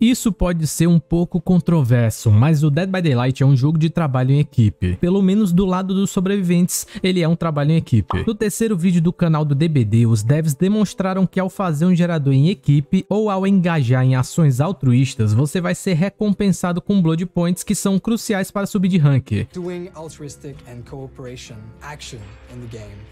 Isso pode ser um pouco controverso, mas o Dead by Daylight é um jogo de trabalho em equipe. Pelo menos do lado dos sobreviventes, ele é um trabalho em equipe. No terceiro vídeo do canal do DBD, os devs demonstraram que ao fazer um gerador em equipe ou ao engajar em ações altruístas, você vai ser recompensado com Blood Points que são cruciais para subir de rank. Doing altruistic and cooperation action in the game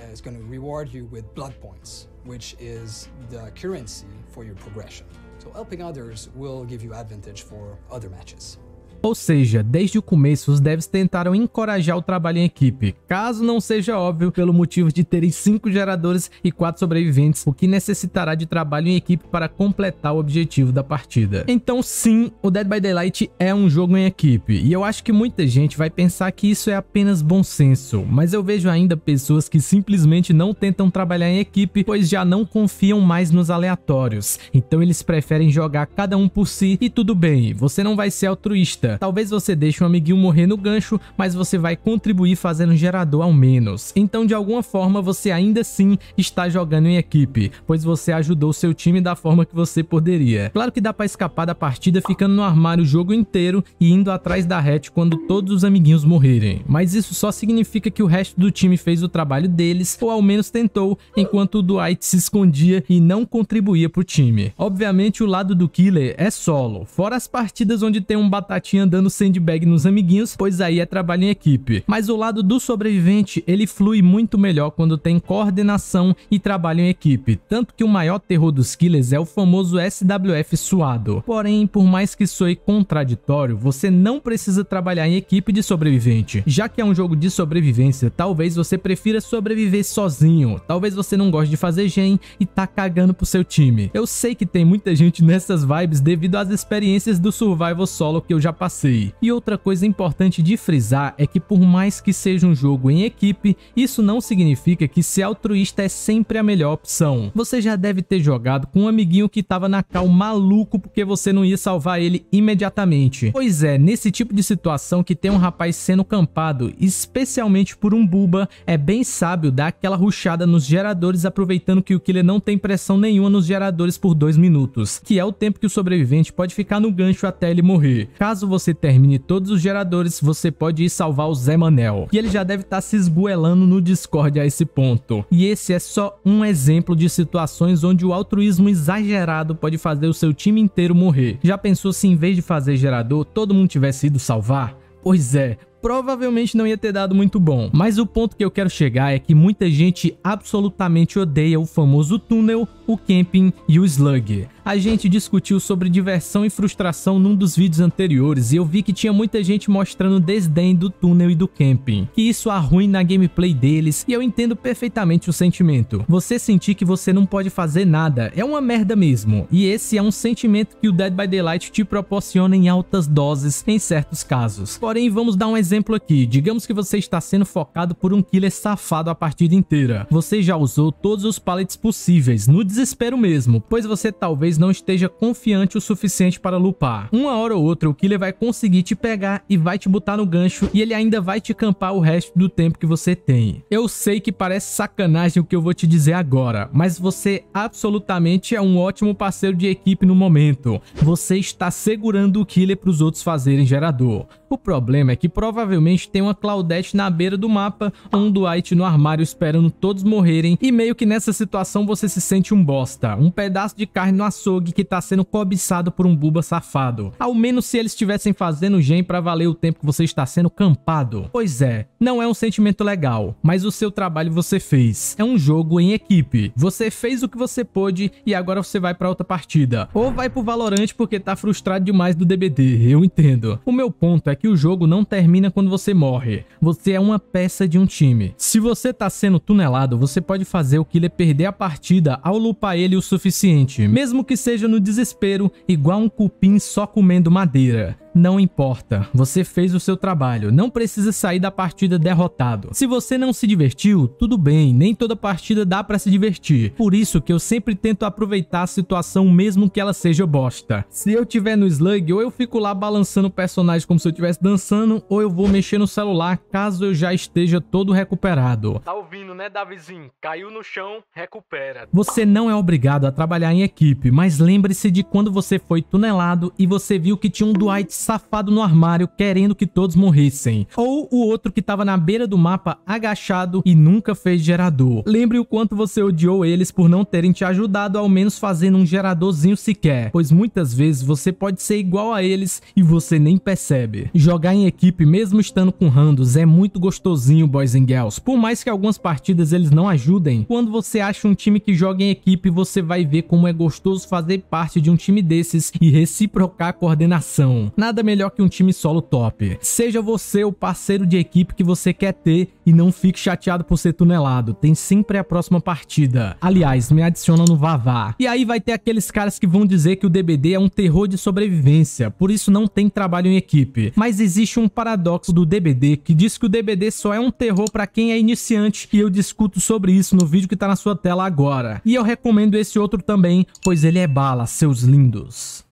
uh, is going to reward you with Blood Points, which is the currency for your progression. So helping others will give you advantage for other matches. Ou seja, desde o começo os devs tentaram encorajar o trabalho em equipe, caso não seja óbvio pelo motivo de terem 5 geradores e 4 sobreviventes, o que necessitará de trabalho em equipe para completar o objetivo da partida. Então sim, o Dead by Daylight é um jogo em equipe, e eu acho que muita gente vai pensar que isso é apenas bom senso, mas eu vejo ainda pessoas que simplesmente não tentam trabalhar em equipe, pois já não confiam mais nos aleatórios, então eles preferem jogar cada um por si, e tudo bem, você não vai ser altruísta, Talvez você deixe um amiguinho morrer no gancho, mas você vai contribuir fazendo um gerador ao menos. Então, de alguma forma, você ainda sim está jogando em equipe, pois você ajudou seu time da forma que você poderia. Claro que dá para escapar da partida ficando no armário o jogo inteiro e indo atrás da hatch quando todos os amiguinhos morrerem. Mas isso só significa que o resto do time fez o trabalho deles, ou ao menos tentou, enquanto o Dwight se escondia e não contribuía pro time. Obviamente, o lado do Killer é solo, fora as partidas onde tem um batatinha andando dando sandbag nos amiguinhos, pois aí é trabalho em equipe. Mas o lado do sobrevivente, ele flui muito melhor quando tem coordenação e trabalho em equipe, tanto que o maior terror dos killers é o famoso SWF suado. Porém, por mais que soe contraditório, você não precisa trabalhar em equipe de sobrevivente. Já que é um jogo de sobrevivência, talvez você prefira sobreviver sozinho, talvez você não goste de fazer gen e tá cagando pro seu time. Eu sei que tem muita gente nessas vibes devido às experiências do survival solo que eu já passei passei. E outra coisa importante de frisar é que por mais que seja um jogo em equipe, isso não significa que ser altruísta é sempre a melhor opção. Você já deve ter jogado com um amiguinho que tava na cal maluco porque você não ia salvar ele imediatamente. Pois é, nesse tipo de situação que tem um rapaz sendo campado, especialmente por um buba, é bem sábio dar aquela ruchada nos geradores aproveitando que o killer não tem pressão nenhuma nos geradores por 2 minutos, que é o tempo que o sobrevivente pode ficar no gancho até ele morrer. Caso você você termine todos os geradores, você pode ir salvar o Zé Manel. E ele já deve estar tá se esguelando no Discord a esse ponto. E esse é só um exemplo de situações onde o altruísmo exagerado pode fazer o seu time inteiro morrer. Já pensou se em vez de fazer gerador, todo mundo tivesse ido salvar? Pois é, provavelmente não ia ter dado muito bom. Mas o ponto que eu quero chegar é que muita gente absolutamente odeia o famoso túnel o camping e o slug. A gente discutiu sobre diversão e frustração num dos vídeos anteriores e eu vi que tinha muita gente mostrando desdém do túnel e do camping, que isso arruina a gameplay deles e eu entendo perfeitamente o sentimento. Você sentir que você não pode fazer nada é uma merda mesmo, e esse é um sentimento que o Dead by Daylight te proporciona em altas doses em certos casos. Porém, vamos dar um exemplo aqui, digamos que você está sendo focado por um killer safado a partida inteira. Você já usou todos os paletes possíveis no desespero mesmo, pois você talvez não esteja confiante o suficiente para lupar. Uma hora ou outra o killer vai conseguir te pegar e vai te botar no gancho e ele ainda vai te campar o resto do tempo que você tem. Eu sei que parece sacanagem o que eu vou te dizer agora, mas você absolutamente é um ótimo parceiro de equipe no momento. Você está segurando o killer para os outros fazerem gerador. O problema é que provavelmente tem uma Claudette na beira do mapa, um Dwight no armário esperando todos morrerem e meio que nessa situação você se sente um bosta, um pedaço de carne no açougue que tá sendo cobiçado por um buba safado. Ao menos se eles estivessem fazendo gen para valer o tempo que você está sendo campado. Pois é, não é um sentimento legal, mas o seu trabalho você fez. É um jogo em equipe. Você fez o que você pôde e agora você vai para outra partida. Ou vai pro Valorant porque tá frustrado demais do DBD, eu entendo. O meu ponto é que o jogo não termina quando você morre. Você é uma peça de um time. Se você tá sendo tunelado, você pode fazer o killer perder a partida ao culpar ele o suficiente, mesmo que seja no desespero, igual um cupim só comendo madeira. Não importa, você fez o seu trabalho, não precisa sair da partida derrotado. Se você não se divertiu, tudo bem, nem toda partida dá para se divertir. Por isso que eu sempre tento aproveitar a situação mesmo que ela seja bosta. Se eu tiver no Slug, ou eu fico lá balançando o personagem como se eu estivesse dançando, ou eu vou mexer no celular caso eu já esteja todo recuperado. Tá ouvindo, né, Davizinho? Caiu no chão, recupera. Você não é obrigado a trabalhar em equipe, mas lembre-se de quando você foi tunelado e você viu que tinha um Dwight safado no armário, querendo que todos morressem. Ou o outro que estava na beira do mapa, agachado e nunca fez gerador. Lembre o quanto você odiou eles por não terem te ajudado, ao menos fazendo um geradorzinho sequer, pois muitas vezes você pode ser igual a eles e você nem percebe. Jogar em equipe, mesmo estando com randos, é muito gostosinho, boys and girls. Por mais que algumas partidas eles não ajudem, quando você acha um time que joga em equipe, você vai ver como é gostoso fazer parte de um time desses e reciprocar a coordenação. Nada nada melhor que um time solo top. Seja você o parceiro de equipe que você quer ter e não fique chateado por ser tunelado. Tem sempre a próxima partida. Aliás, me adiciona no Vavá. E aí vai ter aqueles caras que vão dizer que o DBD é um terror de sobrevivência, por isso não tem trabalho em equipe. Mas existe um paradoxo do DBD que diz que o DBD só é um terror para quem é iniciante e eu discuto sobre isso no vídeo que tá na sua tela agora. E eu recomendo esse outro também, pois ele é bala, seus lindos.